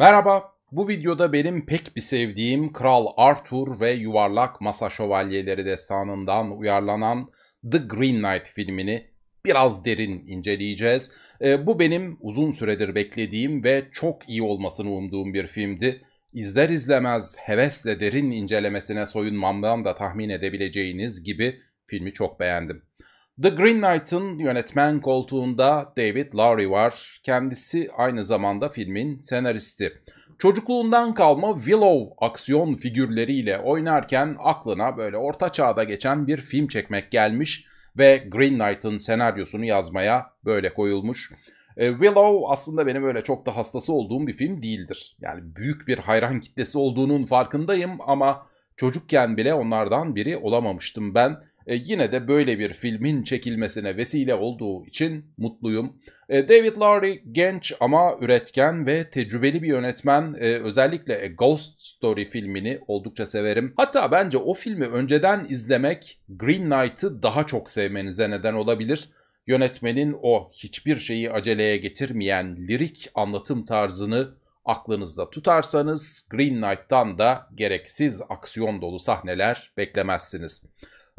Merhaba, bu videoda benim pek bir sevdiğim Kral Arthur ve Yuvarlak Masa Şövalyeleri destanından uyarlanan The Green Knight filmini biraz derin inceleyeceğiz. E, bu benim uzun süredir beklediğim ve çok iyi olmasını umduğum bir filmdi. İzler izlemez hevesle derin incelemesine soyunmamdan da tahmin edebileceğiniz gibi filmi çok beğendim. The Green Knight'ın yönetmen koltuğunda David Lowry var. Kendisi aynı zamanda filmin senaristi. Çocukluğundan kalma Willow aksiyon figürleriyle oynarken aklına böyle orta çağda geçen bir film çekmek gelmiş ve Green Knight'ın senaryosunu yazmaya böyle koyulmuş. E, Willow aslında benim öyle çok da hastası olduğum bir film değildir. Yani büyük bir hayran kitlesi olduğunun farkındayım ama çocukken bile onlardan biri olamamıştım ben e, yine de böyle bir filmin çekilmesine vesile olduğu için mutluyum. E, David Lowry genç ama üretken ve tecrübeli bir yönetmen. E, özellikle A Ghost Story filmini oldukça severim. Hatta bence o filmi önceden izlemek Green Knight'ı daha çok sevmenize neden olabilir. Yönetmenin o hiçbir şeyi aceleye getirmeyen lirik anlatım tarzını aklınızda tutarsanız Green Knight'tan da gereksiz aksiyon dolu sahneler beklemezsiniz.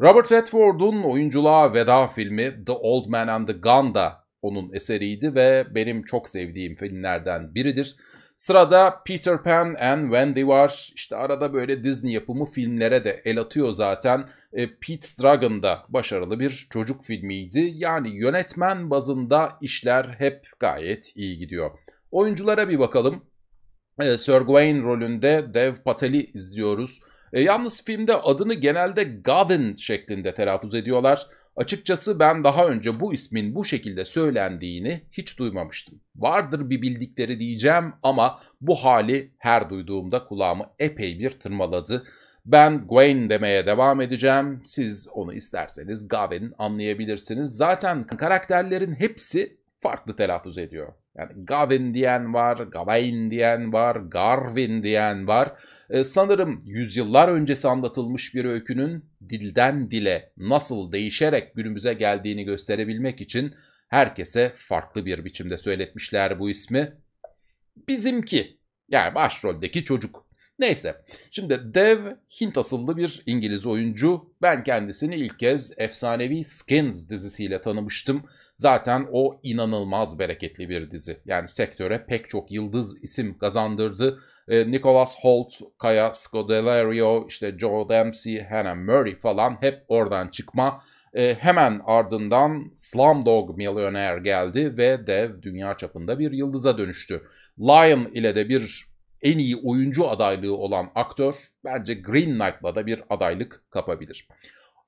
Robert Redford'un oyunculuğa veda filmi The Old Man and the Gun da onun eseriydi ve benim çok sevdiğim filmlerden biridir. Sırada Peter Pan and Wendy var. İşte arada böyle Disney yapımı filmlere de el atıyor zaten. E, Pete Dragon da başarılı bir çocuk filmiydi. Yani yönetmen bazında işler hep gayet iyi gidiyor. Oyunculara bir bakalım. E, Sir Gawain rolünde Dev Patel'i izliyoruz. E, yalnız filmde adını genelde Gavin şeklinde telaffuz ediyorlar. Açıkçası ben daha önce bu ismin bu şekilde söylendiğini hiç duymamıştım. Vardır bir bildikleri diyeceğim ama bu hali her duyduğumda kulağımı epey bir tırmaladı. Ben Gwen demeye devam edeceğim. Siz onu isterseniz Gavin anlayabilirsiniz. Zaten karakterlerin hepsi farklı telaffuz ediyor. Yani Gavin diyen var, Gawain diyen var, Garvin diyen var. Ee, sanırım yüzyıllar öncesi anlatılmış bir öykünün dilden dile nasıl değişerek günümüze geldiğini gösterebilmek için herkese farklı bir biçimde söyletmişler bu ismi. Bizimki yani başroldeki çocuk Neyse şimdi dev Hint asıllı bir İngiliz oyuncu. Ben kendisini ilk kez efsanevi Skins dizisiyle tanımıştım. Zaten o inanılmaz bereketli bir dizi. Yani sektöre pek çok yıldız isim kazandırdı. E, Nicholas Holt, Kaya Scodelario, işte Joe Dempsey, Hannah Murray falan hep oradan çıkma. E, hemen ardından Slumdog Millionaire geldi ve dev dünya çapında bir yıldıza dönüştü. Lion ile de bir en iyi oyuncu adaylığı olan aktör bence Green Knight'la da bir adaylık kapabilir.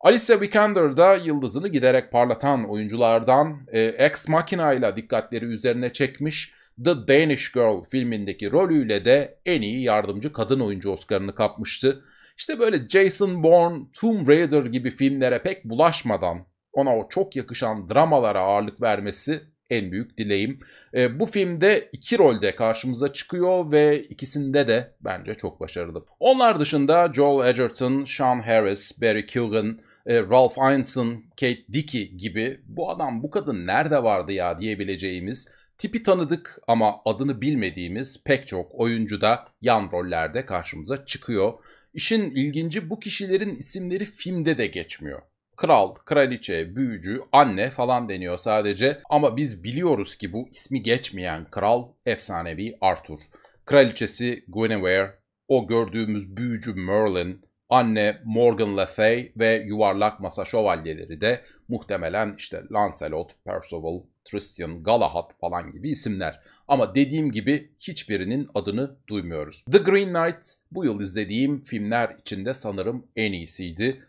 Alicia Vikander da yıldızını giderek parlatan oyunculardan e, Ex Machina ile dikkatleri üzerine çekmiş The Danish Girl filmindeki rolüyle de en iyi yardımcı kadın oyuncu Oscar'ını kapmıştı. İşte böyle Jason Bourne, Tomb Raider gibi filmlere pek bulaşmadan ona o çok yakışan dramalara ağırlık vermesi en büyük dileğim. E, bu filmde iki rolde karşımıza çıkıyor ve ikisinde de bence çok başarılı. Onlar dışında Joel Edgerton, Sean Harris, Barry Keoghan, e, Ralph Ineson, Kate Dickey gibi bu adam bu kadın nerede vardı ya diyebileceğimiz Tipi tanıdık ama adını bilmediğimiz pek çok oyuncu da yan rollerde karşımıza çıkıyor. İşin ilginci bu kişilerin isimleri filmde de geçmiyor kral, kraliçe, büyücü, anne falan deniyor sadece. Ama biz biliyoruz ki bu ismi geçmeyen kral efsanevi Arthur. Kraliçesi Guinevere, o gördüğümüz büyücü Merlin, anne Morgan Le Fay ve yuvarlak masa şövalyeleri de muhtemelen işte Lancelot, Percival, Tristan, Galahad falan gibi isimler. Ama dediğim gibi hiçbirinin adını duymuyoruz. The Green Knight bu yıl izlediğim filmler içinde sanırım en iyisiydi.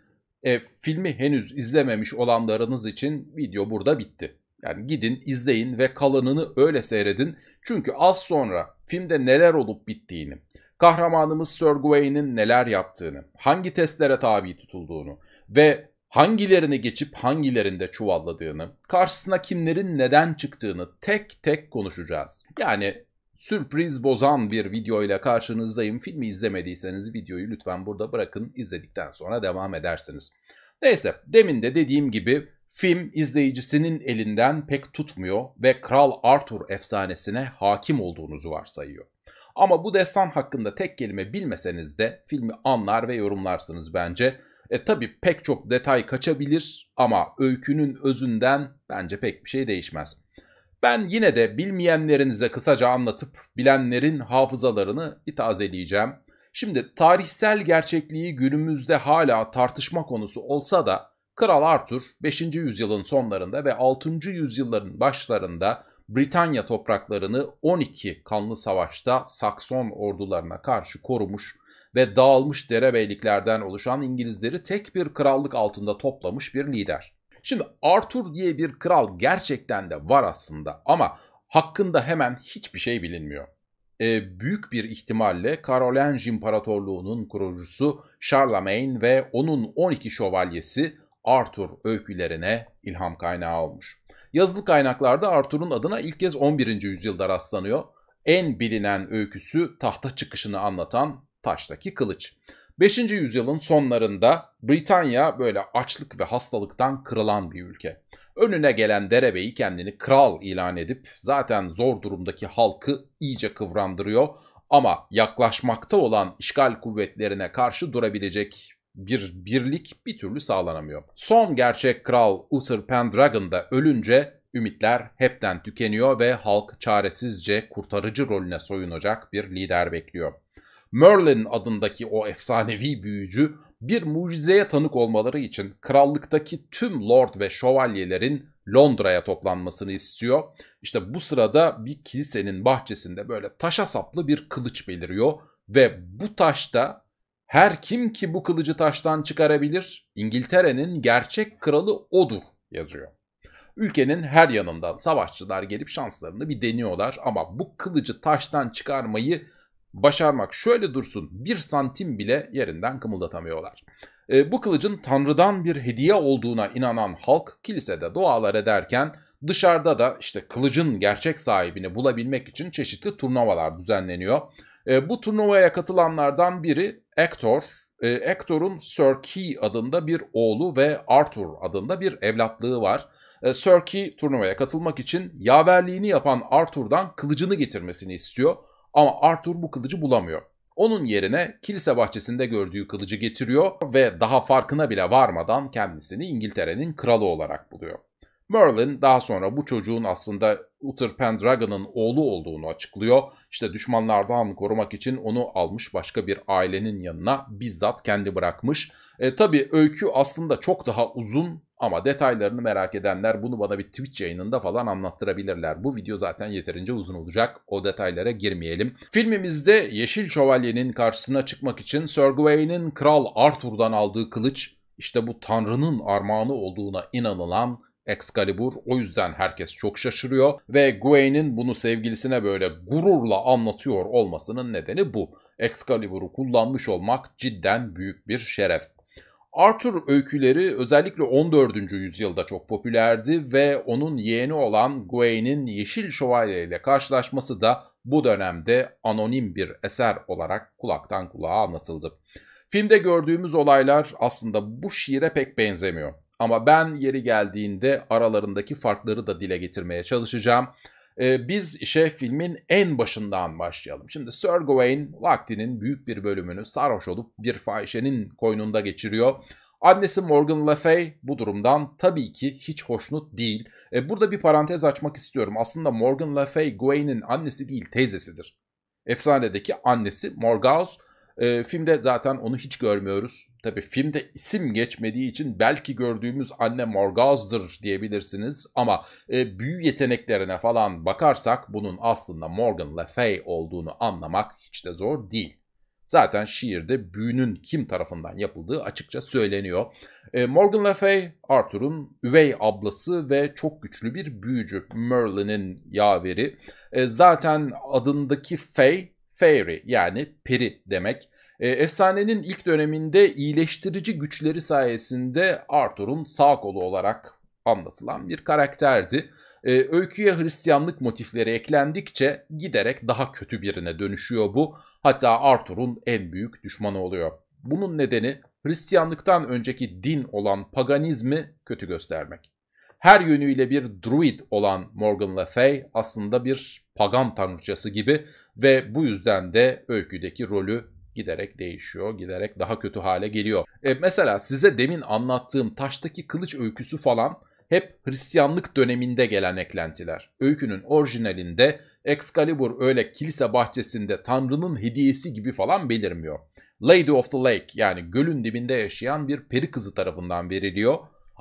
E, filmi henüz izlememiş olanlarınız için video burada bitti. Yani gidin izleyin ve kalanını öyle seyredin. Çünkü az sonra filmde neler olup bittiğini, kahramanımız Sir Gawain'in neler yaptığını, hangi testlere tabi tutulduğunu ve hangilerini geçip hangilerinde çuvalladığını, karşısına kimlerin neden çıktığını tek tek konuşacağız. Yani sürpriz bozan bir video ile karşınızdayım. Filmi izlemediyseniz videoyu lütfen burada bırakın. İzledikten sonra devam edersiniz. Neyse demin de dediğim gibi film izleyicisinin elinden pek tutmuyor ve Kral Arthur efsanesine hakim olduğunuzu varsayıyor. Ama bu destan hakkında tek kelime bilmeseniz de filmi anlar ve yorumlarsınız bence. E tabi pek çok detay kaçabilir ama öykünün özünden bence pek bir şey değişmez. Ben yine de bilmeyenlerinize kısaca anlatıp bilenlerin hafızalarını bir Şimdi tarihsel gerçekliği günümüzde hala tartışma konusu olsa da Kral Arthur 5. yüzyılın sonlarında ve 6. yüzyılların başlarında Britanya topraklarını 12 kanlı savaşta Sakson ordularına karşı korumuş ve dağılmış derebeyliklerden oluşan İngilizleri tek bir krallık altında toplamış bir lider. Şimdi Arthur diye bir kral gerçekten de var aslında ama hakkında hemen hiçbir şey bilinmiyor. E, büyük bir ihtimalle Karolenj İmparatorluğu'nun kurucusu Charlemagne ve onun 12 şövalyesi Arthur öykülerine ilham kaynağı olmuş. Yazılı kaynaklarda Arthur'un adına ilk kez 11. yüzyılda rastlanıyor. En bilinen öyküsü tahta çıkışını anlatan Taştaki Kılıç. 5. yüzyılın sonlarında Britanya böyle açlık ve hastalıktan kırılan bir ülke. Önüne gelen derebeyi kendini kral ilan edip zaten zor durumdaki halkı iyice kıvrandırıyor ama yaklaşmakta olan işgal kuvvetlerine karşı durabilecek bir birlik bir türlü sağlanamıyor. Son gerçek kral Uther Pendragon da ölünce ümitler hepten tükeniyor ve halk çaresizce kurtarıcı rolüne soyunacak bir lider bekliyor. Merlin adındaki o efsanevi büyücü bir mucizeye tanık olmaları için krallıktaki tüm lord ve şövalyelerin Londra'ya toplanmasını istiyor. İşte bu sırada bir kilisenin bahçesinde böyle taşa saplı bir kılıç beliriyor ve bu taşta her kim ki bu kılıcı taştan çıkarabilir İngiltere'nin gerçek kralı odur yazıyor. Ülkenin her yanından savaşçılar gelip şanslarını bir deniyorlar ama bu kılıcı taştan çıkarmayı başarmak. Şöyle dursun bir santim bile yerinden kımıldatamıyorlar. E, bu kılıcın Tanrı'dan bir hediye olduğuna inanan halk kilisede dualar ederken dışarıda da işte kılıcın gerçek sahibini bulabilmek için çeşitli turnuvalar düzenleniyor. E, bu turnuvaya katılanlardan biri Hector. E, Hector'un Sir Key adında bir oğlu ve Arthur adında bir evlatlığı var. E, Sir Key turnuvaya katılmak için yaverliğini yapan Arthur'dan kılıcını getirmesini istiyor. Ama Arthur bu kılıcı bulamıyor. Onun yerine kilise bahçesinde gördüğü kılıcı getiriyor ve daha farkına bile varmadan kendisini İngiltere'nin kralı olarak buluyor. Merlin daha sonra bu çocuğun aslında Uther Pendragon'ın oğlu olduğunu açıklıyor. İşte düşmanlardan korumak için onu almış başka bir ailenin yanına bizzat kendi bırakmış. E, tabii öykü aslında çok daha uzun ama detaylarını merak edenler bunu bana bir Twitch yayınında falan anlattırabilirler. Bu video zaten yeterince uzun olacak. O detaylara girmeyelim. Filmimizde Yeşil Şövalye'nin karşısına çıkmak için Sir Gawain'in Kral Arthur'dan aldığı kılıç işte bu tanrının armağanı olduğuna inanılan Excalibur. O yüzden herkes çok şaşırıyor ve Gawain'in bunu sevgilisine böyle gururla anlatıyor olmasının nedeni bu. Excalibur'u kullanmış olmak cidden büyük bir şeref. Arthur öyküleri özellikle 14. yüzyılda çok popülerdi ve onun yeğeni olan Gawain'in Yeşil Şövalye ile karşılaşması da bu dönemde anonim bir eser olarak kulaktan kulağa anlatıldı. Filmde gördüğümüz olaylar aslında bu şiire pek benzemiyor. Ama ben yeri geldiğinde aralarındaki farkları da dile getirmeye çalışacağım. Ee, biz işe filmin en başından başlayalım. Şimdi Sir Gawain vaktinin büyük bir bölümünü sarhoş olup bir fahişenin koynunda geçiriyor. Annesi Morgan Le Fay bu durumdan tabii ki hiç hoşnut değil. E, burada bir parantez açmak istiyorum. Aslında Morgan Le Fay Gawain'in annesi değil teyzesidir. Efsanedeki annesi Morgause. Ee, e, filmde zaten onu hiç görmüyoruz. Tabi filmde isim geçmediği için belki gördüğümüz anne Morgaz'dır diyebilirsiniz ama e, büyü yeteneklerine falan bakarsak bunun aslında Morgan Le Fay olduğunu anlamak hiç de zor değil. Zaten şiirde büyünün kim tarafından yapıldığı açıkça söyleniyor. E, Morgan Le Fay, Arthur'un üvey ablası ve çok güçlü bir büyücü Merlin'in yaveri. E, zaten adındaki Fay, Fairy yani peri demek. E, efsanenin ilk döneminde iyileştirici güçleri sayesinde Arthur'un sağ kolu olarak anlatılan bir karakterdi. E, öyküye Hristiyanlık motifleri eklendikçe giderek daha kötü birine dönüşüyor bu. Hatta Arthur'un en büyük düşmanı oluyor. Bunun nedeni Hristiyanlıktan önceki din olan paganizmi kötü göstermek. Her yönüyle bir druid olan Morgan Le Fay aslında bir pagan tanrıçası gibi ve bu yüzden de öyküdeki rolü giderek değişiyor, giderek daha kötü hale geliyor. E, mesela size demin anlattığım taştaki kılıç öyküsü falan hep Hristiyanlık döneminde gelen eklentiler. Öykünün orijinalinde Excalibur öyle kilise bahçesinde Tanrı'nın hediyesi gibi falan belirmiyor. Lady of the Lake yani gölün dibinde yaşayan bir peri kızı tarafından veriliyor.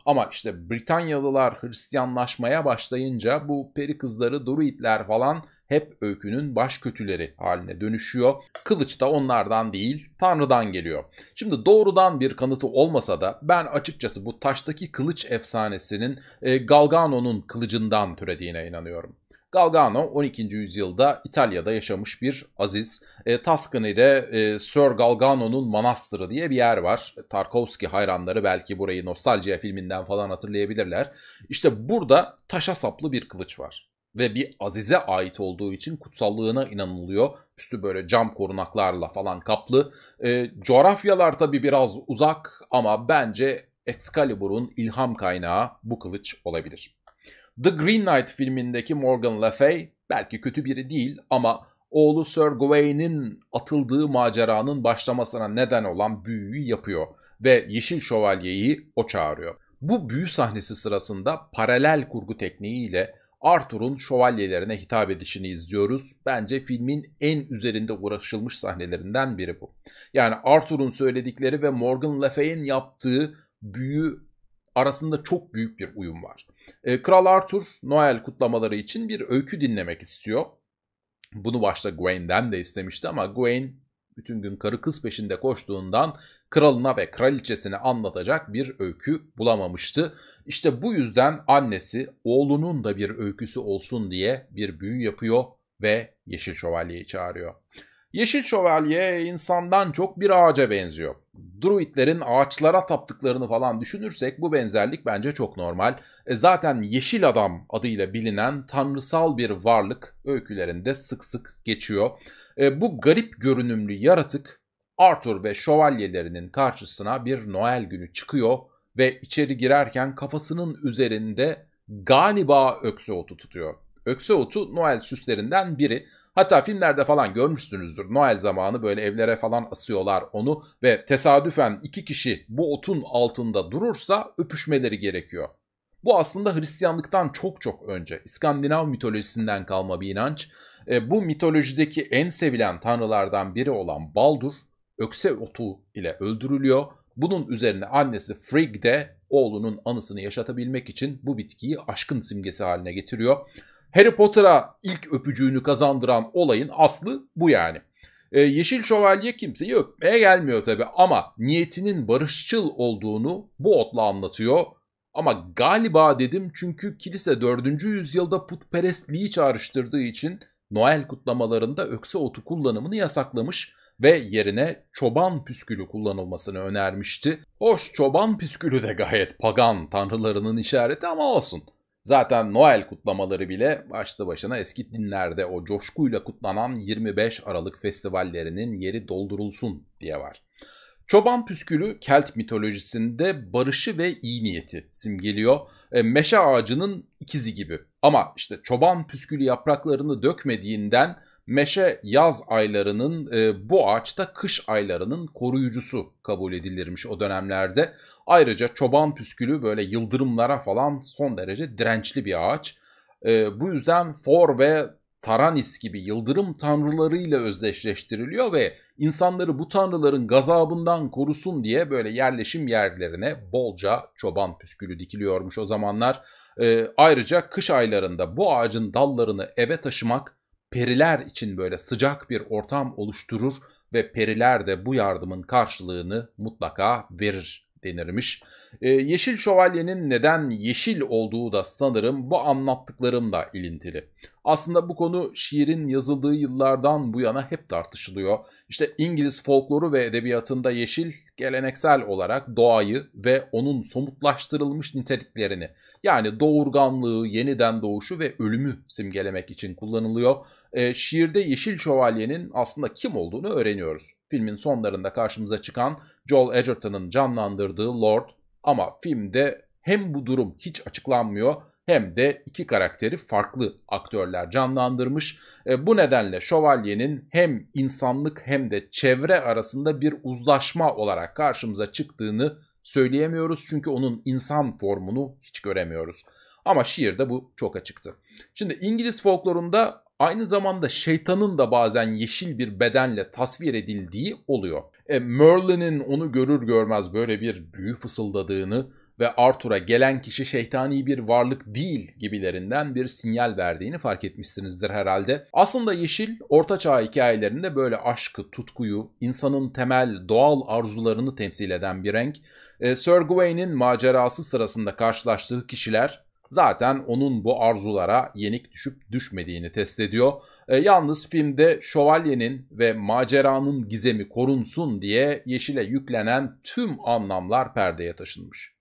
Ama işte Britanyalılar Hristiyanlaşmaya başlayınca bu peri kızları Druidler falan hep öykünün baş kötüleri haline dönüşüyor. Kılıç da onlardan değil, Tanrı'dan geliyor. Şimdi doğrudan bir kanıtı olmasa da ben açıkçası bu taştaki kılıç efsanesinin e, Galgano'nun kılıcından türediğine inanıyorum. Galgano 12. yüzyılda İtalya'da yaşamış bir aziz. E, Tuscany'de e, Sir Galgano'nun manastırı diye bir yer var. Tarkovski hayranları belki burayı Nostalgia filminden falan hatırlayabilirler. İşte burada taşa saplı bir kılıç var ve bir azize ait olduğu için kutsallığına inanılıyor. Üstü böyle cam korunaklarla falan kaplı. E, coğrafyalar tabi biraz uzak ama bence Excalibur'un ilham kaynağı bu kılıç olabilir. The Green Knight filmindeki Morgan Le Fay belki kötü biri değil ama oğlu Sir Gawain'in atıldığı maceranın başlamasına neden olan büyüyü yapıyor ve Yeşil Şövalye'yi o çağırıyor. Bu büyü sahnesi sırasında paralel kurgu tekniğiyle Arthur'un şövalyelerine hitap edişini izliyoruz. Bence filmin en üzerinde uğraşılmış sahnelerinden biri bu. Yani Arthur'un söyledikleri ve Morgan Le Fay'in yaptığı büyü arasında çok büyük bir uyum var. E, Kral Arthur Noel kutlamaları için bir öykü dinlemek istiyor. Bunu başta Gawain'den de istemişti ama Gawain bütün gün karı kız peşinde koştuğundan kralına ve kraliçesine anlatacak bir öykü bulamamıştı. İşte bu yüzden annesi oğlunun da bir öyküsü olsun diye bir büyü yapıyor ve Yeşil Şövalye'yi çağırıyor. Yeşil şövalye insandan çok bir ağaca benziyor. Druidlerin ağaçlara taptıklarını falan düşünürsek bu benzerlik bence çok normal. E zaten Yeşil Adam adıyla bilinen tanrısal bir varlık öykülerinde sık sık geçiyor. E bu garip görünümlü yaratık Arthur ve şövalyelerinin karşısına bir Noel günü çıkıyor ve içeri girerken kafasının üzerinde galiba ökse otu tutuyor. Ökse otu Noel süslerinden biri Hatta filmlerde falan görmüşsünüzdür. Noel zamanı böyle evlere falan asıyorlar onu ve tesadüfen iki kişi bu otun altında durursa öpüşmeleri gerekiyor. Bu aslında Hristiyanlıktan çok çok önce İskandinav mitolojisinden kalma bir inanç. E, bu mitolojideki en sevilen tanrılardan biri olan Baldur ökse otu ile öldürülüyor. Bunun üzerine annesi Frigg de oğlunun anısını yaşatabilmek için bu bitkiyi aşkın simgesi haline getiriyor. Harry Potter'a ilk öpücüğünü kazandıran olayın aslı bu yani. Ee, Yeşil Şövalye kimseyi öpmeye gelmiyor tabi ama niyetinin barışçıl olduğunu bu otla anlatıyor. Ama galiba dedim çünkü kilise 4. yüzyılda putperestliği çağrıştırdığı için Noel kutlamalarında ökse otu kullanımını yasaklamış ve yerine çoban püskülü kullanılmasını önermişti. Hoş çoban püskülü de gayet pagan tanrılarının işareti ama olsun. Zaten Noel kutlamaları bile başlı başına eski dinlerde o coşkuyla kutlanan 25 Aralık festivallerinin yeri doldurulsun diye var. Çoban püskülü Kelt mitolojisinde barışı ve iyi niyeti simgeliyor. E, meşe ağacının ikizi gibi. Ama işte çoban püskülü yapraklarını dökmediğinden meşe yaz aylarının e, bu ağaçta kış aylarının koruyucusu kabul edilirmiş o dönemlerde. Ayrıca çoban püskülü böyle yıldırımlara falan son derece dirençli bir ağaç. E, bu yüzden for ve Taranis gibi yıldırım tanrılarıyla özdeşleştiriliyor ve insanları bu tanrıların gazabından korusun diye böyle yerleşim yerlerine bolca çoban püskülü dikiliyormuş o zamanlar. E, ayrıca kış aylarında bu ağacın dallarını eve taşımak periler için böyle sıcak bir ortam oluşturur ve periler de bu yardımın karşılığını mutlaka verir denirmiş. Ee, yeşil şövalyenin neden yeşil olduğu da sanırım bu anlattıklarımla ilintili. Aslında bu konu şiirin yazıldığı yıllardan bu yana hep tartışılıyor. İşte İngiliz folkloru ve edebiyatında yeşil geleneksel olarak doğayı ve onun somutlaştırılmış niteliklerini yani doğurganlığı, yeniden doğuşu ve ölümü simgelemek için kullanılıyor. E, şiirde Yeşil Şövalye'nin aslında kim olduğunu öğreniyoruz. Filmin sonlarında karşımıza çıkan Joel Edgerton'ın canlandırdığı Lord ama filmde hem bu durum hiç açıklanmıyor hem de iki karakteri farklı aktörler canlandırmış. E, bu nedenle şövalyenin hem insanlık hem de çevre arasında bir uzlaşma olarak karşımıza çıktığını söyleyemiyoruz. Çünkü onun insan formunu hiç göremiyoruz. Ama şiirde bu çok açıktı. Şimdi İngiliz folklorunda aynı zamanda şeytanın da bazen yeşil bir bedenle tasvir edildiği oluyor. E, Merlin'in onu görür görmez böyle bir büyü fısıldadığını ve Arthur'a gelen kişi şeytani bir varlık değil gibilerinden bir sinyal verdiğini fark etmişsinizdir herhalde. Aslında Yeşil, orta çağ hikayelerinde böyle aşkı, tutkuyu, insanın temel doğal arzularını temsil eden bir renk. E, Sir Gawain'in macerası sırasında karşılaştığı kişiler zaten onun bu arzulara yenik düşüp düşmediğini test ediyor. E, yalnız filmde şövalyenin ve maceranın gizemi korunsun diye yeşile yüklenen tüm anlamlar perdeye taşınmış.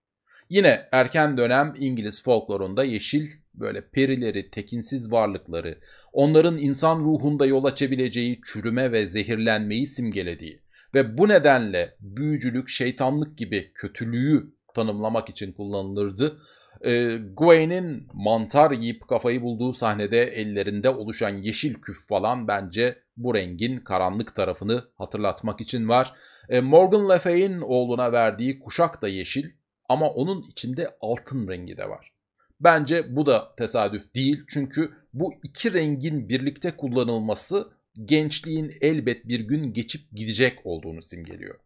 Yine erken dönem İngiliz folklorunda yeşil böyle perileri, tekinsiz varlıkları, onların insan ruhunda yol açabileceği çürüme ve zehirlenmeyi simgelediği ve bu nedenle büyücülük, şeytanlık gibi kötülüğü tanımlamak için kullanılırdı. E, Gwen'in mantar yiyip kafayı bulduğu sahnede ellerinde oluşan yeşil küf falan bence bu rengin karanlık tarafını hatırlatmak için var. E, Morgan Le Fay'in oğluna verdiği kuşak da yeşil ama onun içinde altın rengi de var. Bence bu da tesadüf değil çünkü bu iki rengin birlikte kullanılması gençliğin elbet bir gün geçip gidecek olduğunu simgeliyor.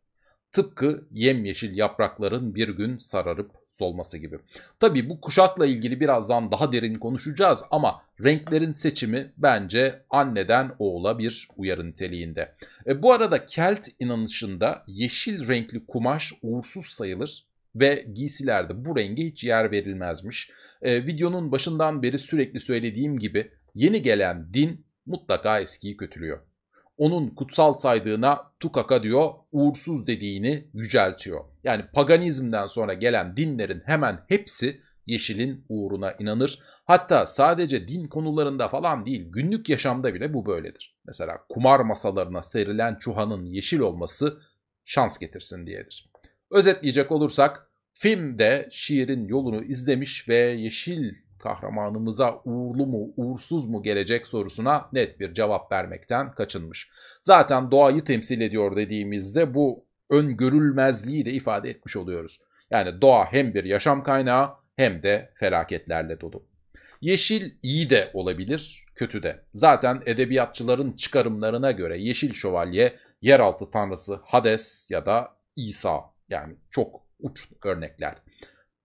Tıpkı yemyeşil yaprakların bir gün sararıp solması gibi. Tabi bu kuşakla ilgili birazdan daha derin konuşacağız ama renklerin seçimi bence anneden oğula bir uyarı niteliğinde. E, bu arada Kelt inanışında yeşil renkli kumaş uğursuz sayılır ve giysilerde bu renge hiç yer verilmezmiş. E, videonun başından beri sürekli söylediğim gibi yeni gelen din mutlaka eskiyi kötülüyor. Onun kutsal saydığına tukaka diyor, uğursuz dediğini yüceltiyor. Yani paganizmden sonra gelen dinlerin hemen hepsi yeşilin uğruna inanır. Hatta sadece din konularında falan değil günlük yaşamda bile bu böyledir. Mesela kumar masalarına serilen çuhanın yeşil olması şans getirsin diyedir. Özetleyecek olursak Film de şiirin yolunu izlemiş ve yeşil kahramanımıza uğurlu mu uğursuz mu gelecek sorusuna net bir cevap vermekten kaçınmış. Zaten doğayı temsil ediyor dediğimizde bu öngörülmezliği de ifade etmiş oluyoruz. Yani doğa hem bir yaşam kaynağı hem de felaketlerle dolu. Yeşil iyi de olabilir, kötü de. Zaten edebiyatçıların çıkarımlarına göre Yeşil Şövalye yeraltı tanrısı Hades ya da İsa yani çok uç örnekler.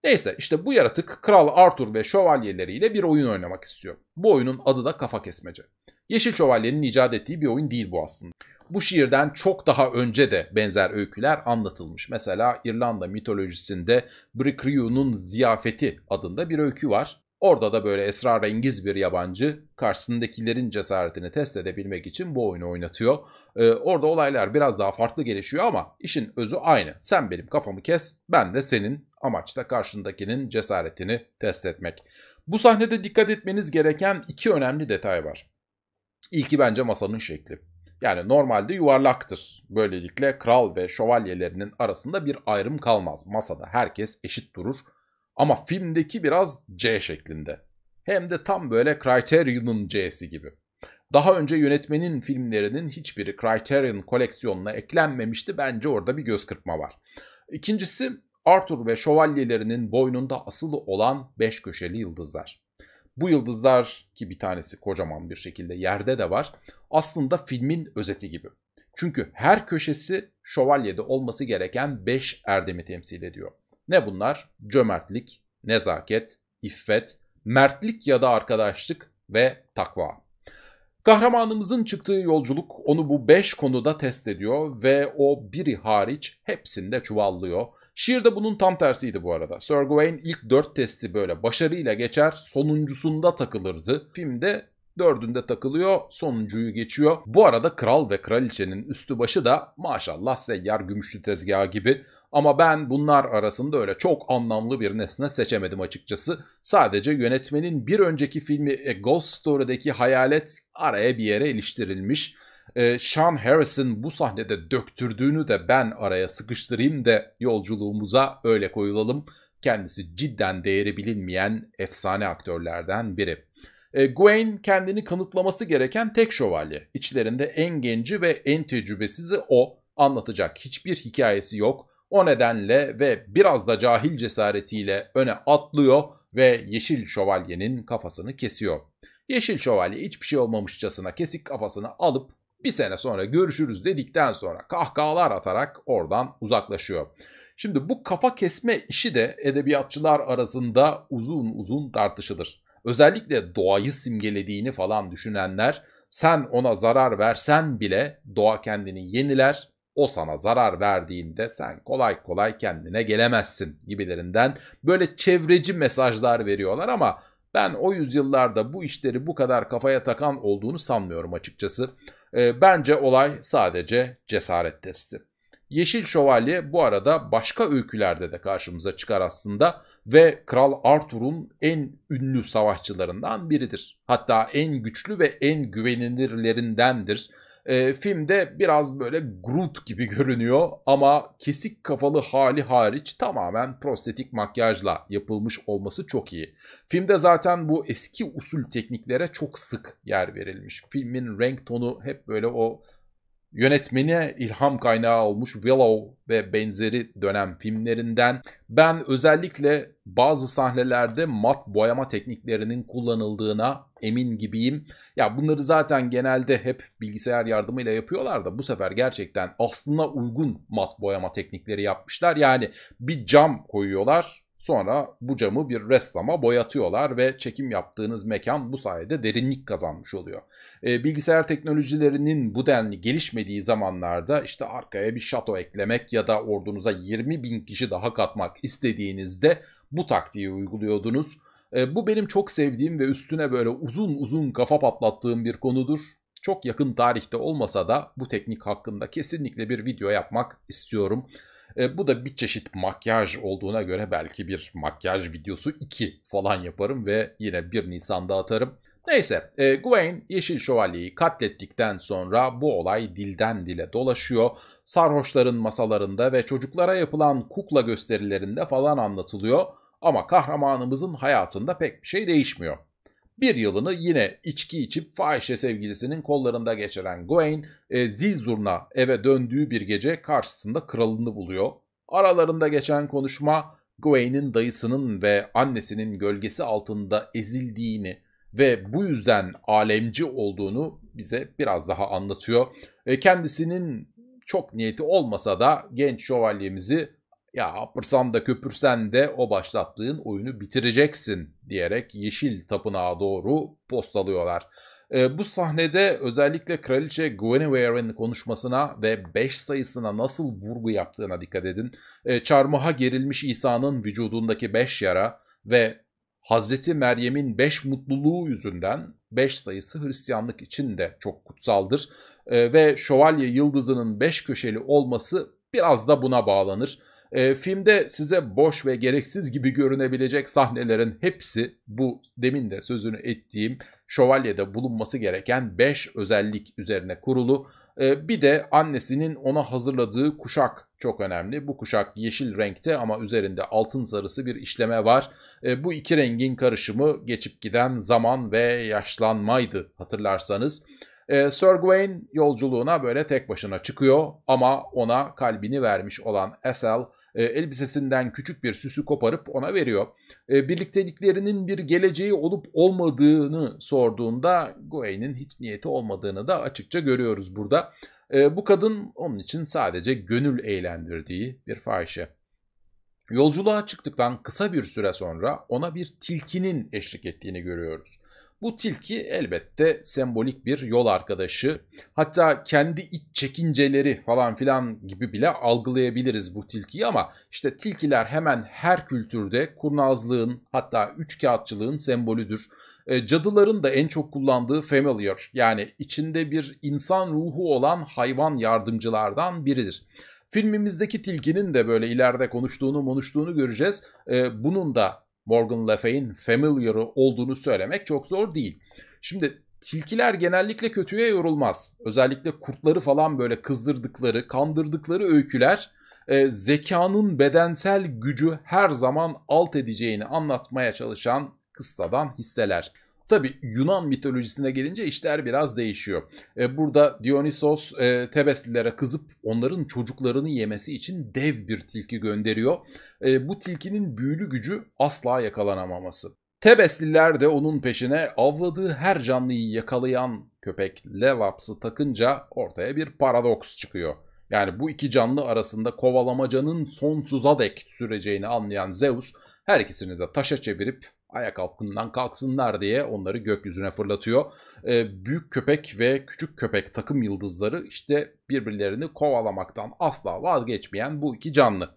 Neyse işte bu yaratık Kral Arthur ve şövalyeleriyle bir oyun oynamak istiyor. Bu oyunun adı da kafa kesmece. Yeşil Şövalye'nin icat ettiği bir oyun değil bu aslında. Bu şiirden çok daha önce de benzer öyküler anlatılmış. Mesela İrlanda mitolojisinde Brickrew'nun Ziyafeti adında bir öykü var. Orada da böyle esrarengiz bir yabancı karşısındakilerin cesaretini test edebilmek için bu oyunu oynatıyor. Ee, orada olaylar biraz daha farklı gelişiyor ama işin özü aynı. Sen benim kafamı kes, ben de senin amaçta karşındakinin cesaretini test etmek. Bu sahnede dikkat etmeniz gereken iki önemli detay var. İlki bence masanın şekli. Yani normalde yuvarlaktır. Böylelikle kral ve şövalyelerinin arasında bir ayrım kalmaz. Masada herkes eşit durur ama filmdeki biraz C şeklinde. Hem de tam böyle Criterion'un C'si gibi. Daha önce yönetmenin filmlerinin hiçbiri Criterion koleksiyonuna eklenmemişti. Bence orada bir göz kırpma var. İkincisi Arthur ve şövalyelerinin boynunda asılı olan beş köşeli yıldızlar. Bu yıldızlar ki bir tanesi kocaman bir şekilde yerde de var. Aslında filmin özeti gibi. Çünkü her köşesi şövalyede olması gereken beş erdemi temsil ediyor. Ne bunlar? Cömertlik, nezaket, iffet, mertlik ya da arkadaşlık ve takva. Kahramanımızın çıktığı yolculuk onu bu beş konuda test ediyor ve o biri hariç hepsinde çuvallıyor. Şiirde bunun tam tersiydi bu arada. Sir Gawain ilk dört testi böyle başarıyla geçer, sonuncusunda takılırdı. Filmde dördünde takılıyor, sonuncuyu geçiyor. Bu arada kral ve kraliçenin üstü başı da maşallah seyyar gümüşlü tezgahı gibi ama ben bunlar arasında öyle çok anlamlı bir nesne seçemedim açıkçası. Sadece yönetmenin bir önceki filmi A e, Ghost Story'deki hayalet araya bir yere iliştirilmiş. Ee, Sean Harrison bu sahnede döktürdüğünü de ben araya sıkıştırayım da yolculuğumuza öyle koyulalım. Kendisi cidden değeri bilinmeyen efsane aktörlerden biri. E, Gwen kendini kanıtlaması gereken tek şövalye. İçlerinde en genci ve en tecrübesizi o. Anlatacak hiçbir hikayesi yok. O nedenle ve biraz da cahil cesaretiyle öne atlıyor ve Yeşil Şövalye'nin kafasını kesiyor. Yeşil Şövalye hiçbir şey olmamışçasına kesik kafasını alıp bir sene sonra görüşürüz dedikten sonra kahkahalar atarak oradan uzaklaşıyor. Şimdi bu kafa kesme işi de edebiyatçılar arasında uzun uzun tartışılır. Özellikle doğayı simgelediğini falan düşünenler sen ona zarar versen bile doğa kendini yeniler o sana zarar verdiğinde sen kolay kolay kendine gelemezsin gibilerinden böyle çevreci mesajlar veriyorlar ama ben o yüzyıllarda bu işleri bu kadar kafaya takan olduğunu sanmıyorum açıkçası. E, bence olay sadece cesaret testi. Yeşil Şövalye bu arada başka öykülerde de karşımıza çıkar aslında ve Kral Arthur'un en ünlü savaşçılarından biridir. Hatta en güçlü ve en güvenilirlerindendir. E, filmde biraz böyle Groot gibi görünüyor ama kesik kafalı hali hariç tamamen prostetik makyajla yapılmış olması çok iyi. Filmde zaten bu eski usul tekniklere çok sık yer verilmiş. Filmin renk tonu hep böyle o Yönetmeni ilham kaynağı olmuş Willow ve benzeri dönem filmlerinden. Ben özellikle bazı sahnelerde mat boyama tekniklerinin kullanıldığına emin gibiyim. Ya bunları zaten genelde hep bilgisayar yardımıyla yapıyorlar da bu sefer gerçekten aslına uygun mat boyama teknikleri yapmışlar. Yani bir cam koyuyorlar Sonra bu camı bir ressama boyatıyorlar ve çekim yaptığınız mekan bu sayede derinlik kazanmış oluyor. E, bilgisayar teknolojilerinin bu denli gelişmediği zamanlarda işte arkaya bir şato eklemek ya da ordunuza 20 bin kişi daha katmak istediğinizde bu taktiği uyguluyordunuz. E, bu benim çok sevdiğim ve üstüne böyle uzun uzun kafa patlattığım bir konudur. Çok yakın tarihte olmasa da bu teknik hakkında kesinlikle bir video yapmak istiyorum. E, bu da bir çeşit makyaj olduğuna göre belki bir makyaj videosu 2 falan yaparım ve yine 1 Nisan'da atarım. Neyse, e, Gwen Yeşil Şövalye'yi katlettikten sonra bu olay dilden dile dolaşıyor. Sarhoşların masalarında ve çocuklara yapılan kukla gösterilerinde falan anlatılıyor. Ama kahramanımızın hayatında pek bir şey değişmiyor. Bir yılını yine içki içip fahişe sevgilisinin kollarında geçiren Gwen, e, zil zurna eve döndüğü bir gece karşısında kralını buluyor. Aralarında geçen konuşma Gwen'in dayısının ve annesinin gölgesi altında ezildiğini ve bu yüzden alemci olduğunu bize biraz daha anlatıyor. E, kendisinin çok niyeti olmasa da genç şövalyemizi ya apırsan da köpürsen de o başlattığın oyunu bitireceksin diyerek Yeşil Tapınağa doğru postalıyorlar. E, ee, bu sahnede özellikle Kraliçe Guinevere'in konuşmasına ve 5 sayısına nasıl vurgu yaptığına dikkat edin. E, çarmıha gerilmiş İsa'nın vücudundaki 5 yara ve Hazreti Meryem'in 5 mutluluğu yüzünden 5 sayısı Hristiyanlık için de çok kutsaldır. E, ve şövalye yıldızının 5 köşeli olması biraz da buna bağlanır. E, filmde size boş ve gereksiz gibi görünebilecek sahnelerin hepsi bu demin de sözünü ettiğim şövalyede bulunması gereken 5 özellik üzerine kurulu. E, bir de annesinin ona hazırladığı kuşak çok önemli. Bu kuşak yeşil renkte ama üzerinde altın sarısı bir işleme var. E, bu iki rengin karışımı geçip giden zaman ve yaşlanmaydı hatırlarsanız. E, Sir Gawain yolculuğuna böyle tek başına çıkıyor ama ona kalbini vermiş olan Esel e, elbisesinden küçük bir süsü koparıp ona veriyor. E, birlikteliklerinin bir geleceği olup olmadığını sorduğunda Gwen'in hiç niyeti olmadığını da açıkça görüyoruz burada. E, bu kadın onun için sadece gönül eğlendirdiği bir fahişe. Yolculuğa çıktıktan kısa bir süre sonra ona bir tilkinin eşlik ettiğini görüyoruz. Bu tilki elbette sembolik bir yol arkadaşı. Hatta kendi iç çekinceleri falan filan gibi bile algılayabiliriz bu tilkiyi ama işte tilkiler hemen her kültürde kurnazlığın hatta üç kağıtçılığın sembolüdür. E, cadıların da en çok kullandığı familiar yani içinde bir insan ruhu olan hayvan yardımcılardan biridir. Filmimizdeki tilkinin de böyle ileride konuştuğunu konuştuğunu göreceğiz. E, bunun da Morgan Le Fay'in familiar'ı olduğunu söylemek çok zor değil. Şimdi tilkiler genellikle kötüye yorulmaz. Özellikle kurtları falan böyle kızdırdıkları, kandırdıkları öyküler e, zekanın bedensel gücü her zaman alt edeceğini anlatmaya çalışan kıssadan hisseler. Tabi Yunan mitolojisine gelince işler biraz değişiyor. E, burada Dionysos e, Tebeslilere kızıp onların çocuklarını yemesi için dev bir tilki gönderiyor. E, bu tilkinin büyülü gücü asla yakalanamaması. Tebesliler de onun peşine avladığı her canlıyı yakalayan köpek Levaps'ı takınca ortaya bir paradoks çıkıyor. Yani bu iki canlı arasında kovalamacanın sonsuza dek süreceğini anlayan Zeus her ikisini de taşa çevirip ayak altından kalksınlar diye onları gökyüzüne fırlatıyor. E, büyük köpek ve küçük köpek takım yıldızları işte birbirlerini kovalamaktan asla vazgeçmeyen bu iki canlı.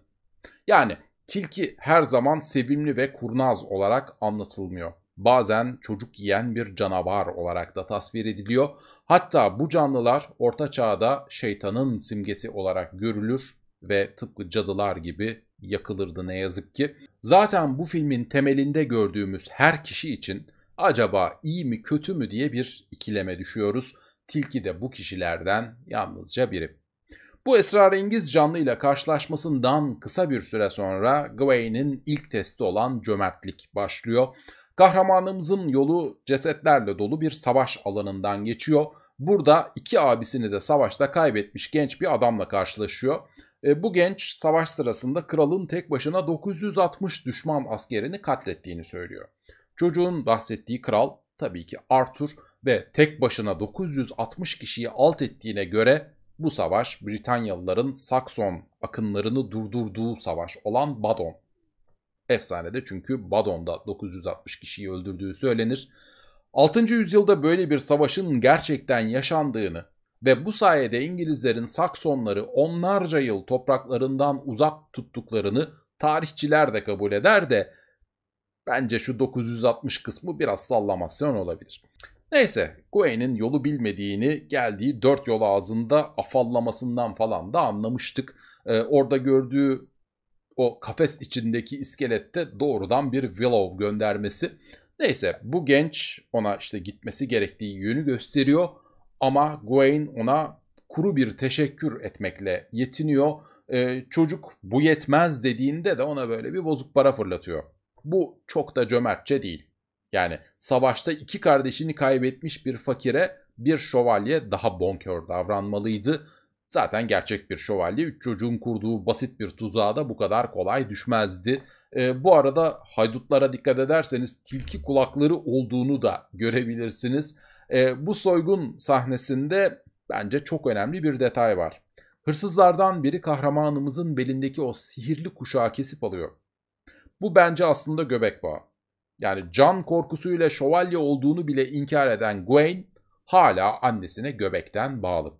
Yani tilki her zaman sevimli ve kurnaz olarak anlatılmıyor. Bazen çocuk yiyen bir canavar olarak da tasvir ediliyor. Hatta bu canlılar orta çağda şeytanın simgesi olarak görülür ve tıpkı cadılar gibi yakılırdı ne yazık ki. Zaten bu filmin temelinde gördüğümüz her kişi için acaba iyi mi kötü mü diye bir ikileme düşüyoruz. Tilki de bu kişilerden yalnızca biri. Bu esrarengiz canlıyla karşılaşmasından kısa bir süre sonra Gawain'in ilk testi olan cömertlik başlıyor. Kahramanımızın yolu cesetlerle dolu bir savaş alanından geçiyor. Burada iki abisini de savaşta kaybetmiş genç bir adamla karşılaşıyor. E, bu genç savaş sırasında kralın tek başına 960 düşman askerini katlettiğini söylüyor. Çocuğun bahsettiği kral tabii ki Arthur ve tek başına 960 kişiyi alt ettiğine göre bu savaş Britanyalıların Sakson akınlarını durdurduğu savaş olan Badon. Efsanede çünkü Badon'da 960 kişiyi öldürdüğü söylenir. 6. yüzyılda böyle bir savaşın gerçekten yaşandığını ve bu sayede İngilizlerin Saksonları onlarca yıl topraklarından uzak tuttuklarını tarihçiler de kabul eder de bence şu 960 kısmı biraz sallamasyon olabilir. Neyse Guay'nin yolu bilmediğini geldiği dört yol ağzında afallamasından falan da anlamıştık. Ee, orada gördüğü o kafes içindeki iskelette doğrudan bir Willow göndermesi. Neyse bu genç ona işte gitmesi gerektiği yönü gösteriyor ama Gwen ona kuru bir teşekkür etmekle yetiniyor. Ee, çocuk bu yetmez dediğinde de ona böyle bir bozuk para fırlatıyor. Bu çok da cömertçe değil. Yani savaşta iki kardeşini kaybetmiş bir fakire bir şövalye daha bonkör davranmalıydı. Zaten gerçek bir şövalye üç çocuğun kurduğu basit bir tuzağa da bu kadar kolay düşmezdi. E, bu arada haydutlara dikkat ederseniz tilki kulakları olduğunu da görebilirsiniz. E, bu soygun sahnesinde bence çok önemli bir detay var. Hırsızlardan biri kahramanımızın belindeki o sihirli kuşağı kesip alıyor. Bu bence aslında göbek bağı. Yani can korkusuyla şövalye olduğunu bile inkar eden Gwen hala annesine göbekten bağlı.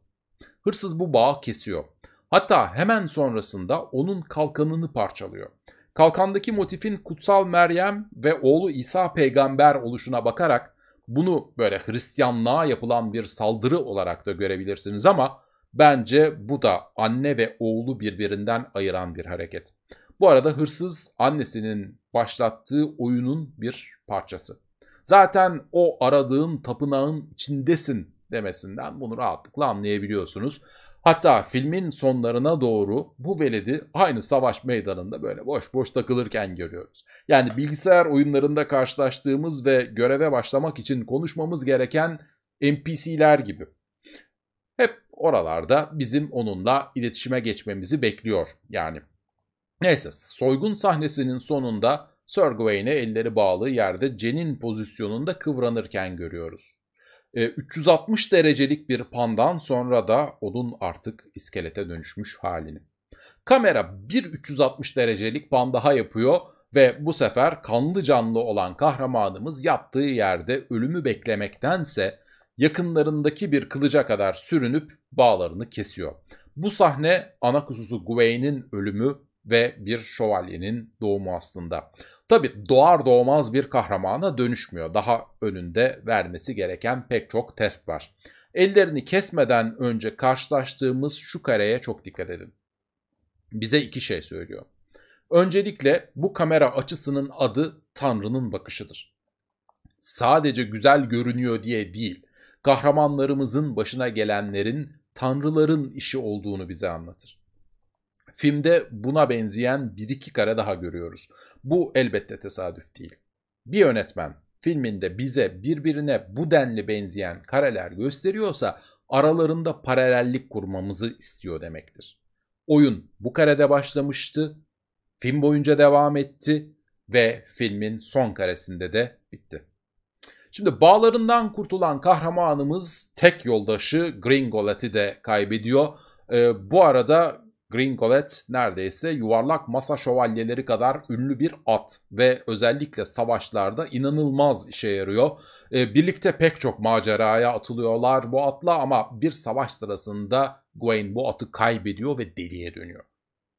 Hırsız bu bağı kesiyor. Hatta hemen sonrasında onun kalkanını parçalıyor. Kalkandaki motifin kutsal Meryem ve oğlu İsa peygamber oluşuna bakarak bunu böyle Hristiyanlığa yapılan bir saldırı olarak da görebilirsiniz ama bence bu da anne ve oğlu birbirinden ayıran bir hareket. Bu arada hırsız annesinin başlattığı oyunun bir parçası. Zaten o aradığın tapınağın içindesin demesinden bunu rahatlıkla anlayabiliyorsunuz. Hatta filmin sonlarına doğru bu veledi aynı savaş meydanında böyle boş boş takılırken görüyoruz. Yani bilgisayar oyunlarında karşılaştığımız ve göreve başlamak için konuşmamız gereken NPC'ler gibi. Hep oralarda bizim onunla iletişime geçmemizi bekliyor yani. Neyse soygun sahnesinin sonunda Sir Gawain'e elleri bağlı yerde Jen'in pozisyonunda kıvranırken görüyoruz. 360 e, derecelik bir pandan sonra da onun artık iskelete dönüşmüş halini. Kamera bir 360 derecelik pan daha yapıyor ve bu sefer kanlı canlı olan kahramanımız yattığı yerde ölümü beklemektense yakınlarındaki bir kılıca kadar sürünüp bağlarını kesiyor. Bu sahne ana kuzusu Gwayne'in ölümü ve bir şövalyenin doğumu aslında. Tabi doğar doğmaz bir kahramana dönüşmüyor. Daha önünde vermesi gereken pek çok test var. Ellerini kesmeden önce karşılaştığımız şu kareye çok dikkat edin. Bize iki şey söylüyor. Öncelikle bu kamera açısının adı Tanrı'nın bakışıdır. Sadece güzel görünüyor diye değil, kahramanlarımızın başına gelenlerin Tanrıların işi olduğunu bize anlatır. Filmde buna benzeyen bir iki kare daha görüyoruz. Bu elbette tesadüf değil. Bir yönetmen filminde bize birbirine bu denli benzeyen kareler gösteriyorsa aralarında paralellik kurmamızı istiyor demektir. Oyun bu karede başlamıştı, film boyunca devam etti ve filmin son karesinde de bitti. Şimdi bağlarından kurtulan kahramanımız tek yoldaşı Gringoletti de kaybediyor. E, bu arada Green Gringolet neredeyse yuvarlak masa şövalyeleri kadar ünlü bir at ve özellikle savaşlarda inanılmaz işe yarıyor. E, birlikte pek çok maceraya atılıyorlar bu atla ama bir savaş sırasında Gwen bu atı kaybediyor ve deliye dönüyor.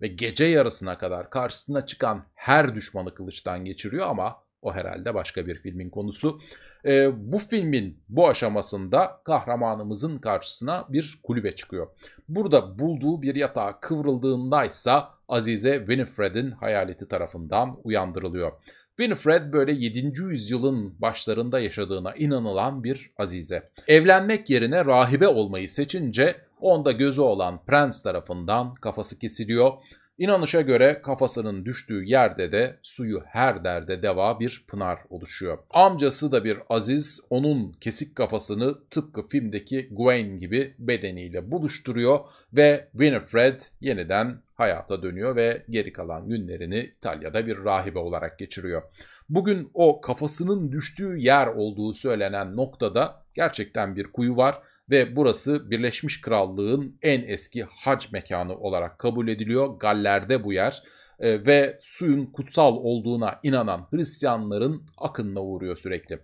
Ve gece yarısına kadar karşısına çıkan her düşmanı kılıçtan geçiriyor ama o herhalde başka bir filmin konusu e, bu filmin bu aşamasında kahramanımızın karşısına bir kulübe çıkıyor. Burada bulduğu bir yatağa kıvrıldığındaysa Azize Winifred'in hayaleti tarafından uyandırılıyor. Winifred böyle 7. yüzyılın başlarında yaşadığına inanılan bir azize. Evlenmek yerine rahibe olmayı seçince onda gözü olan prens tarafından kafası kesiliyor İnanışa göre kafasının düştüğü yerde de suyu her derde deva bir pınar oluşuyor. Amcası da bir Aziz onun kesik kafasını tıpkı filmdeki Gwen gibi bedeniyle buluşturuyor ve Winifred yeniden hayata dönüyor ve geri kalan günlerini İtalya'da bir rahibe olarak geçiriyor. Bugün o kafasının düştüğü yer olduğu söylenen noktada gerçekten bir kuyu var ve burası Birleşmiş Krallığın en eski hac mekanı olarak kabul ediliyor. Galler'de bu yer e, ve suyun kutsal olduğuna inanan Hristiyanların akınına uğruyor sürekli.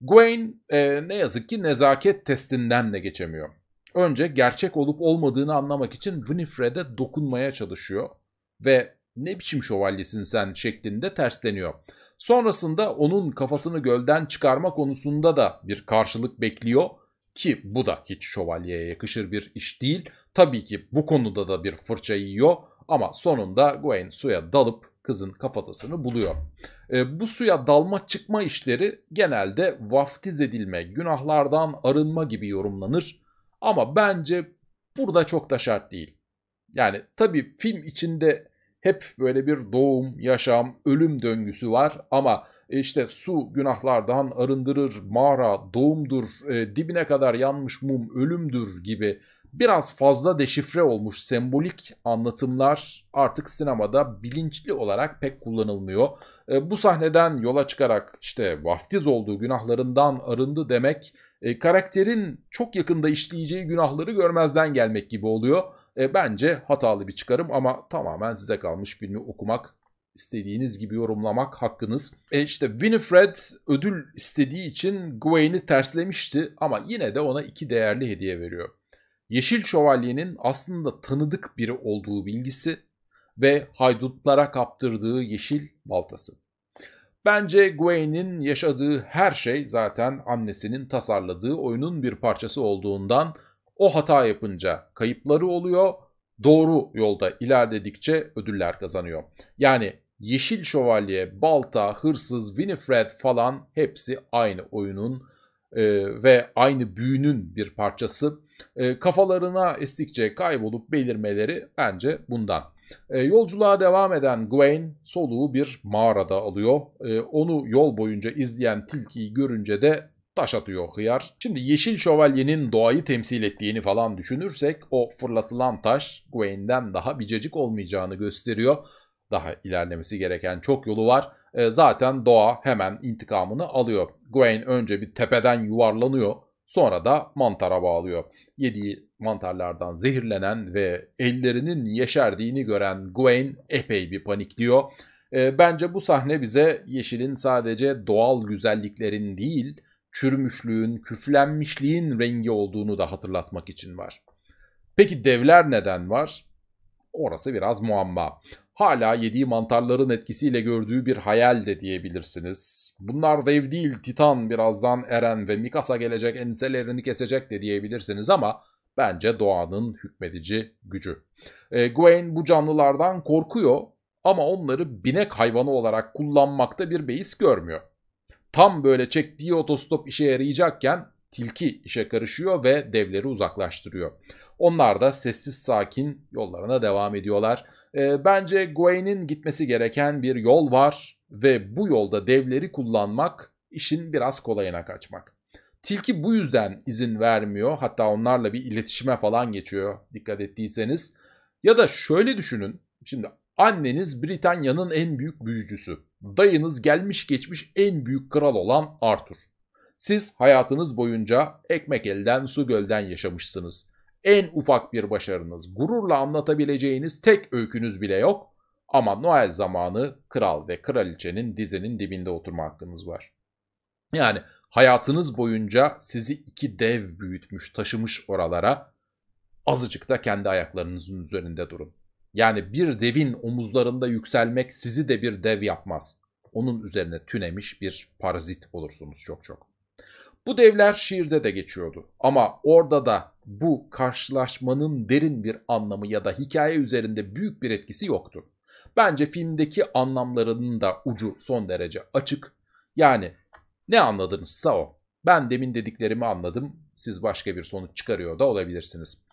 Gwen e, ne yazık ki nezaket testinden de geçemiyor. Önce gerçek olup olmadığını anlamak için Winifred'e dokunmaya çalışıyor ve ne biçim şövalyesin sen şeklinde tersleniyor. Sonrasında onun kafasını gölden çıkarma konusunda da bir karşılık bekliyor ki bu da hiç şövalyeye yakışır bir iş değil. Tabii ki bu konuda da bir fırça yiyor ama sonunda Gwen suya dalıp kızın kafatasını buluyor. E, bu suya dalma çıkma işleri genelde vaftiz edilme, günahlardan arınma gibi yorumlanır. Ama bence burada çok da şart değil. Yani tabii film içinde hep böyle bir doğum, yaşam, ölüm döngüsü var ama e, işte su günahlardan arındırır, mağara doğumdur, e, dibine kadar yanmış mum ölümdür gibi biraz fazla deşifre olmuş sembolik anlatımlar artık sinemada bilinçli olarak pek kullanılmıyor. E, bu sahneden yola çıkarak işte vaftiz olduğu günahlarından arındı demek e, karakterin çok yakında işleyeceği günahları görmezden gelmek gibi oluyor. E, bence hatalı bir çıkarım ama tamamen size kalmış filmi okumak istediğiniz gibi yorumlamak hakkınız. E işte Winifred ödül istediği için Gawain'i terslemişti ama yine de ona iki değerli hediye veriyor. Yeşil Şövalye'nin aslında tanıdık biri olduğu bilgisi ve haydutlara kaptırdığı yeşil baltası. Bence Gawain'in yaşadığı her şey zaten annesinin tasarladığı oyunun bir parçası olduğundan o hata yapınca kayıpları oluyor, doğru yolda ilerledikçe ödüller kazanıyor. Yani Yeşil Şövalye, Balta, Hırsız, Winifred falan hepsi aynı oyunun e, ve aynı büyünün bir parçası. E, kafalarına estikçe kaybolup belirmeleri bence bundan. E, yolculuğa devam eden Gwen soluğu bir mağarada alıyor. E, onu yol boyunca izleyen tilkiyi görünce de taş atıyor hıyar. Şimdi Yeşil Şövalye'nin doğayı temsil ettiğini falan düşünürsek o fırlatılan taş Gwen'den daha bicecik olmayacağını gösteriyor daha ilerlemesi gereken çok yolu var. E, zaten doğa hemen intikamını alıyor. Gwen önce bir tepeden yuvarlanıyor. Sonra da mantara bağlıyor. Yediği mantarlardan zehirlenen ve ellerinin yeşerdiğini gören Gwen epey bir panikliyor. E, bence bu sahne bize yeşilin sadece doğal güzelliklerin değil, çürümüşlüğün, küflenmişliğin rengi olduğunu da hatırlatmak için var. Peki devler neden var? orası biraz muamma. Hala yediği mantarların etkisiyle gördüğü bir hayal de diyebilirsiniz. Bunlar dev değil Titan birazdan Eren ve Mikasa gelecek enselerini kesecek de diyebilirsiniz ama bence doğanın hükmedici gücü. E, Gwen bu canlılardan korkuyor ama onları binek hayvanı olarak kullanmakta bir beis görmüyor. Tam böyle çektiği otostop işe yarayacakken tilki işe karışıyor ve devleri uzaklaştırıyor. Onlar da sessiz sakin yollarına devam ediyorlar. E, bence Gawain'in gitmesi gereken bir yol var ve bu yolda devleri kullanmak işin biraz kolayına kaçmak. Tilki bu yüzden izin vermiyor. Hatta onlarla bir iletişime falan geçiyor dikkat ettiyseniz. Ya da şöyle düşünün. Şimdi anneniz Britanya'nın en büyük büyücüsü. Dayınız gelmiş geçmiş en büyük kral olan Arthur. Siz hayatınız boyunca ekmek elden su gölden yaşamışsınız. En ufak bir başarınız, gururla anlatabileceğiniz tek öykünüz bile yok. Ama Noel zamanı kral ve kraliçenin dizinin dibinde oturma hakkınız var. Yani hayatınız boyunca sizi iki dev büyütmüş, taşımış oralara azıcık da kendi ayaklarınızın üzerinde durun. Yani bir devin omuzlarında yükselmek sizi de bir dev yapmaz. Onun üzerine tünemiş bir parazit olursunuz çok çok. Bu devler şiirde de geçiyordu ama orada da bu karşılaşmanın derin bir anlamı ya da hikaye üzerinde büyük bir etkisi yoktu. Bence filmdeki anlamlarının da ucu son derece açık. Yani ne anladınızsa o. Ben demin dediklerimi anladım. Siz başka bir sonuç çıkarıyor da olabilirsiniz.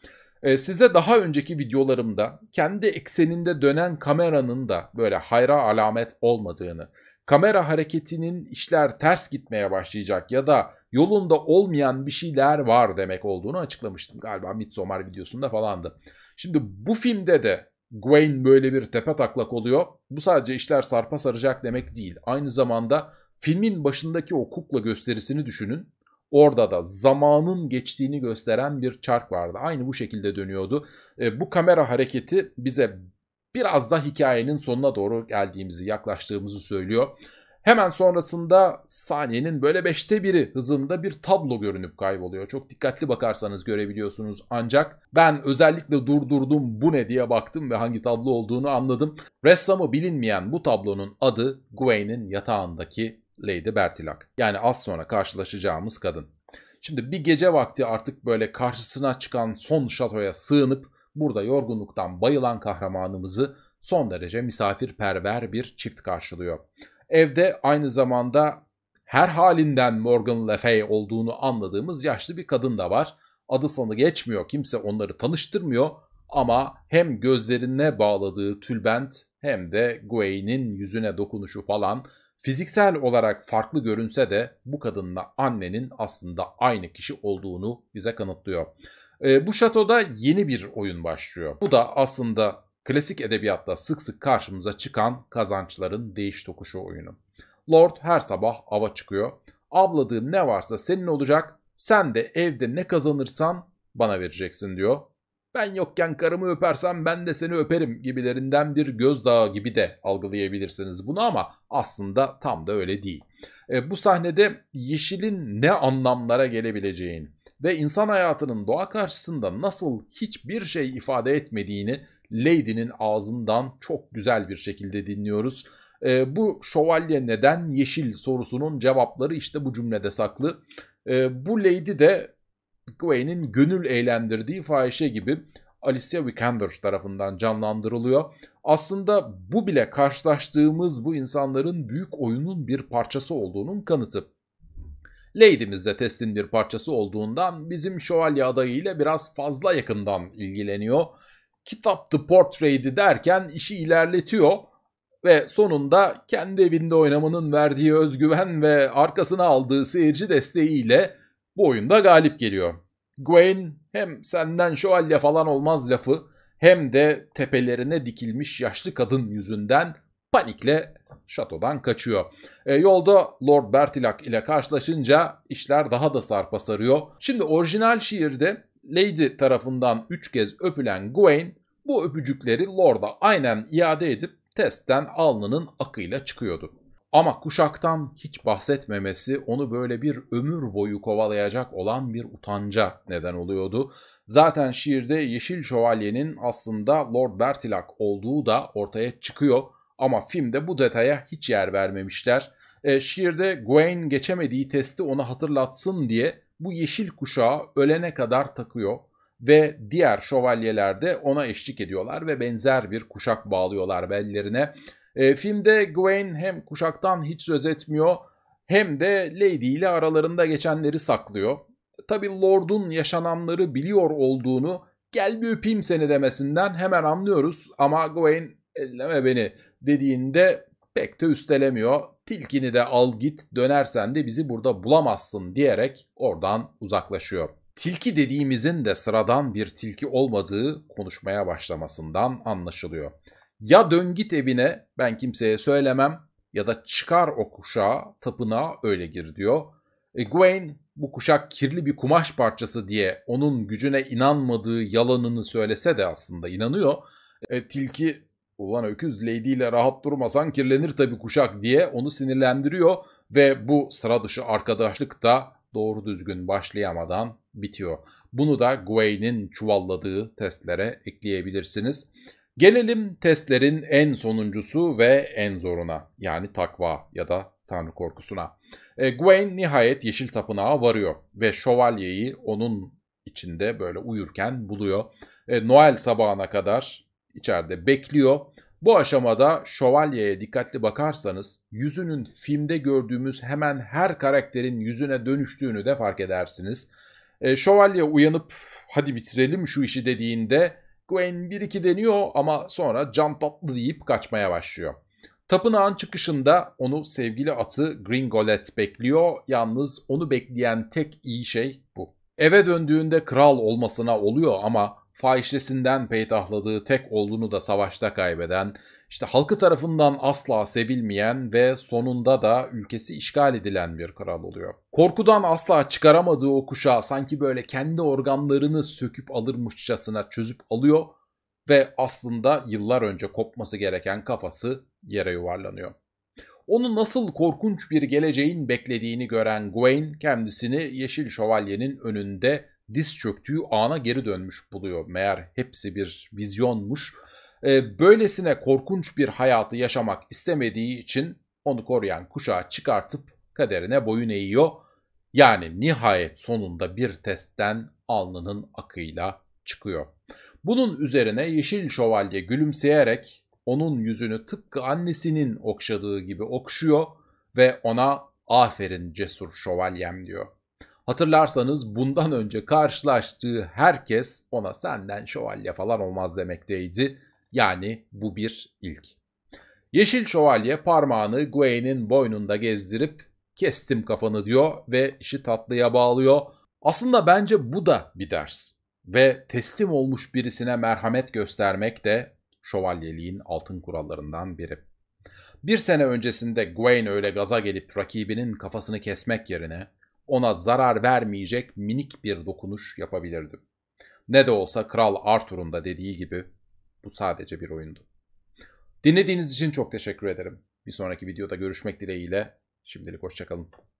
Ee, size daha önceki videolarımda kendi ekseninde dönen kameranın da böyle hayra alamet olmadığını, kamera hareketinin işler ters gitmeye başlayacak ya da yolunda olmayan bir şeyler var demek olduğunu açıklamıştım. Galiba Midsommar videosunda falandı. Şimdi bu filmde de Gwen böyle bir tepe taklak oluyor. Bu sadece işler sarpa saracak demek değil. Aynı zamanda filmin başındaki o kukla gösterisini düşünün. Orada da zamanın geçtiğini gösteren bir çark vardı. Aynı bu şekilde dönüyordu. E, bu kamera hareketi bize biraz da hikayenin sonuna doğru geldiğimizi yaklaştığımızı söylüyor. Hemen sonrasında saniyenin böyle beşte biri hızında bir tablo görünüp kayboluyor. Çok dikkatli bakarsanız görebiliyorsunuz ancak ben özellikle durdurdum bu ne diye baktım ve hangi tablo olduğunu anladım. Ressamı bilinmeyen bu tablonun adı Gwen'in yatağındaki Lady Bertilak. Yani az sonra karşılaşacağımız kadın. Şimdi bir gece vakti artık böyle karşısına çıkan son şatoya sığınıp Burada yorgunluktan bayılan kahramanımızı son derece misafirperver bir çift karşılıyor. Evde aynı zamanda her halinden Morgan Le Fay olduğunu anladığımız yaşlı bir kadın da var. Adı sanı geçmiyor, kimse onları tanıştırmıyor ama hem gözlerine bağladığı tülbent hem de Gwen'in yüzüne dokunuşu falan fiziksel olarak farklı görünse de bu kadınla annenin aslında aynı kişi olduğunu bize kanıtlıyor. E, bu şatoda yeni bir oyun başlıyor. Bu da aslında klasik edebiyatta sık sık karşımıza çıkan kazançların değiş tokuşu oyunu. Lord her sabah ava çıkıyor. Abladığım ne varsa senin olacak. Sen de evde ne kazanırsan bana vereceksin diyor. Ben yokken karımı öpersen ben de seni öperim gibilerinden bir gözdağı gibi de algılayabilirsiniz bunu ama aslında tam da öyle değil. E, bu sahnede yeşilin ne anlamlara gelebileceğini ve insan hayatının doğa karşısında nasıl hiçbir şey ifade etmediğini Lady'nin ağzından çok güzel bir şekilde dinliyoruz. E, bu şövalye neden yeşil sorusunun cevapları işte bu cümlede saklı. E, bu Lady de Gwen'in gönül eğlendirdiği fahişe gibi Alicia Vikander tarafından canlandırılıyor. Aslında bu bile karşılaştığımız bu insanların büyük oyunun bir parçası olduğunun kanıtı. Lady'miz de testin bir parçası olduğundan bizim şövalye adayı ile biraz fazla yakından ilgileniyor. Kitap The Portrait'i derken işi ilerletiyor ve sonunda kendi evinde oynamanın verdiği özgüven ve arkasına aldığı seyirci desteğiyle bu oyunda galip geliyor. Gwen hem senden şövalye falan olmaz lafı hem de tepelerine dikilmiş yaşlı kadın yüzünden panikle şatodan kaçıyor. E, yolda Lord Bertilak ile karşılaşınca işler daha da sarpa sarıyor. Şimdi orijinal şiirde Lady tarafından 3 kez öpülen Gawain bu öpücükleri Lord'a aynen iade edip testten alnının akıyla çıkıyordu. Ama kuşaktan hiç bahsetmemesi onu böyle bir ömür boyu kovalayacak olan bir utanca neden oluyordu. Zaten şiirde Yeşil Şövalye'nin aslında Lord Bertilak olduğu da ortaya çıkıyor. Ama filmde bu detaya hiç yer vermemişler. E, şiirde Gwen geçemediği testi ona hatırlatsın diye bu yeşil kuşağı ölene kadar takıyor ve diğer şövalyeler de ona eşlik ediyorlar ve benzer bir kuşak bağlıyorlar bellerine. E, filmde Gwen hem kuşaktan hiç söz etmiyor hem de Lady ile aralarında geçenleri saklıyor. Tabi Lord'un yaşananları biliyor olduğunu gel bir öpeyim seni demesinden hemen anlıyoruz ama Gwen elleme beni dediğinde pek de üstelemiyor. Tilkini de al git dönersen de bizi burada bulamazsın diyerek oradan uzaklaşıyor. Tilki dediğimizin de sıradan bir tilki olmadığı konuşmaya başlamasından anlaşılıyor. Ya dön git evine ben kimseye söylemem ya da çıkar o kuşağı tapınağa öyle gir diyor. E, Gwen bu kuşak kirli bir kumaş parçası diye onun gücüne inanmadığı yalanını söylese de aslında inanıyor. E, tilki Ulan öküz Lady ile rahat durmasan kirlenir tabii kuşak diye onu sinirlendiriyor ve bu sıra dışı arkadaşlık da doğru düzgün başlayamadan bitiyor. Bunu da Gwayne'in çuvalladığı testlere ekleyebilirsiniz. Gelelim testlerin en sonuncusu ve en zoruna yani takva ya da tanrı korkusuna. E, Gwen nihayet Yeşil Tapınağa varıyor ve şövalyeyi onun içinde böyle uyurken buluyor. E, Noel sabahına kadar içeride bekliyor. Bu aşamada şövalyeye dikkatli bakarsanız yüzünün filmde gördüğümüz hemen her karakterin yüzüne dönüştüğünü de fark edersiniz. E, şövalye uyanıp hadi bitirelim şu işi dediğinde Gwen 1-2 deniyor ama sonra can tatlı deyip kaçmaya başlıyor. Tapınağın çıkışında onu sevgili atı Gringolet bekliyor. Yalnız onu bekleyen tek iyi şey bu. Eve döndüğünde kral olmasına oluyor ama fahişesinden peytahladığı tek olduğunu da savaşta kaybeden, işte halkı tarafından asla sevilmeyen ve sonunda da ülkesi işgal edilen bir kral oluyor. Korkudan asla çıkaramadığı o kuşağı sanki böyle kendi organlarını söküp alırmışçasına çözüp alıyor ve aslında yıllar önce kopması gereken kafası yere yuvarlanıyor. Onu nasıl korkunç bir geleceğin beklediğini gören Gawain kendisini Yeşil Şövalye'nin önünde diz çöktüğü ana geri dönmüş buluyor. Meğer hepsi bir vizyonmuş. E, böylesine korkunç bir hayatı yaşamak istemediği için onu koruyan kuşağı çıkartıp kaderine boyun eğiyor. Yani nihayet sonunda bir testten alnının akıyla çıkıyor. Bunun üzerine Yeşil Şövalye gülümseyerek onun yüzünü tıpkı annesinin okşadığı gibi okşuyor ve ona aferin cesur şövalyem diyor. Hatırlarsanız bundan önce karşılaştığı herkes ona senden şövalye falan olmaz demekteydi. Yani bu bir ilk. Yeşil şövalye parmağını Gwen'in boynunda gezdirip kestim kafanı diyor ve işi tatlıya bağlıyor. Aslında bence bu da bir ders ve teslim olmuş birisine merhamet göstermek de şövalyeliğin altın kurallarından biri. Bir sene öncesinde Gwen öyle gaza gelip rakibinin kafasını kesmek yerine ona zarar vermeyecek minik bir dokunuş yapabilirdim. Ne de olsa Kral Arthur'un da dediği gibi bu sadece bir oyundu. Dinlediğiniz için çok teşekkür ederim. Bir sonraki videoda görüşmek dileğiyle şimdilik hoşçakalın.